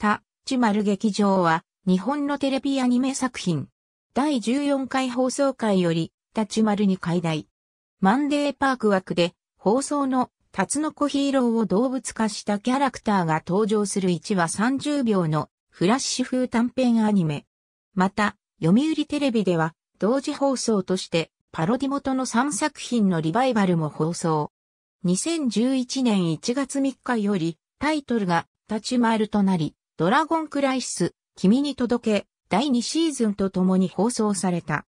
タッチマル劇場は、日本のテレビアニメ作品。第14回放送会より、タッチマルに解題。マンデーパーク枠で、放送の、タツノコヒーローを動物化したキャラクターが登場する1話30秒の、フラッシュ風短編アニメ。また、読売テレビでは、同時放送として、パロディ元の3作品のリバイバルも放送。2011年1月3日より、タイトルが、ッチマルとなり、ドラゴンクライシス、君に届け、第2シーズンと共に放送された。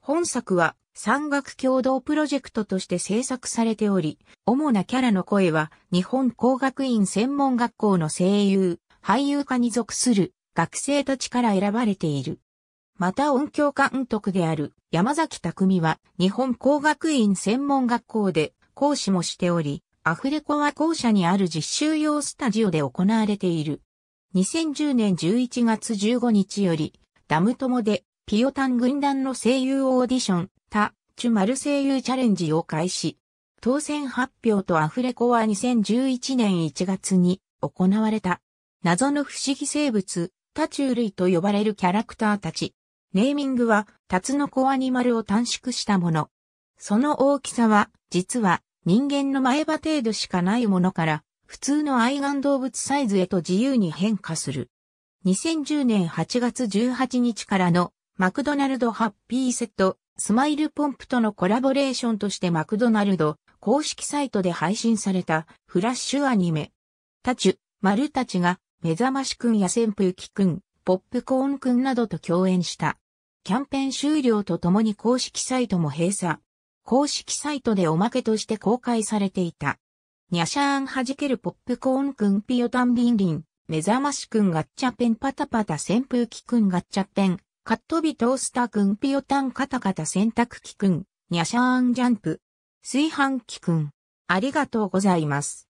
本作は、山岳共同プロジェクトとして制作されており、主なキャラの声は、日本工学院専門学校の声優、俳優科に属する学生たちから選ばれている。また音響監督である山崎匠は日本工学院専門学校で講師もしており、アフレコは校舎にある実習用スタジオで行われている。2010年11月15日より、ダム友で、ピオタン軍団の声優オーディション、タ、チュマル声優チャレンジを開始。当選発表とアフレコは2011年1月に行われた。謎の不思議生物、タチュウ類と呼ばれるキャラクターたち。ネーミングは、タツノコアニマルを短縮したもの。その大きさは、実は、人間の前歯程度しかないものから、普通の愛玩動物サイズへと自由に変化する。2010年8月18日からのマクドナルドハッピーセットスマイルポンプとのコラボレーションとしてマクドナルド公式サイトで配信されたフラッシュアニメ。タチュ、マルたちが目覚ましくんや扇風機くん、ポップコーンくんなどと共演した。キャンペーン終了とともに公式サイトも閉鎖。公式サイトでおまけとして公開されていた。にゃしゃーん弾けるポップコーンくんピよタンリンリン、目覚ましくんガッチャペンパタパタ扇風機くんガッチャペン、カットビトースターくんピよタンカタカタ洗濯機くん、にゃしゃーんジャンプ、炊飯器くん、ありがとうございます。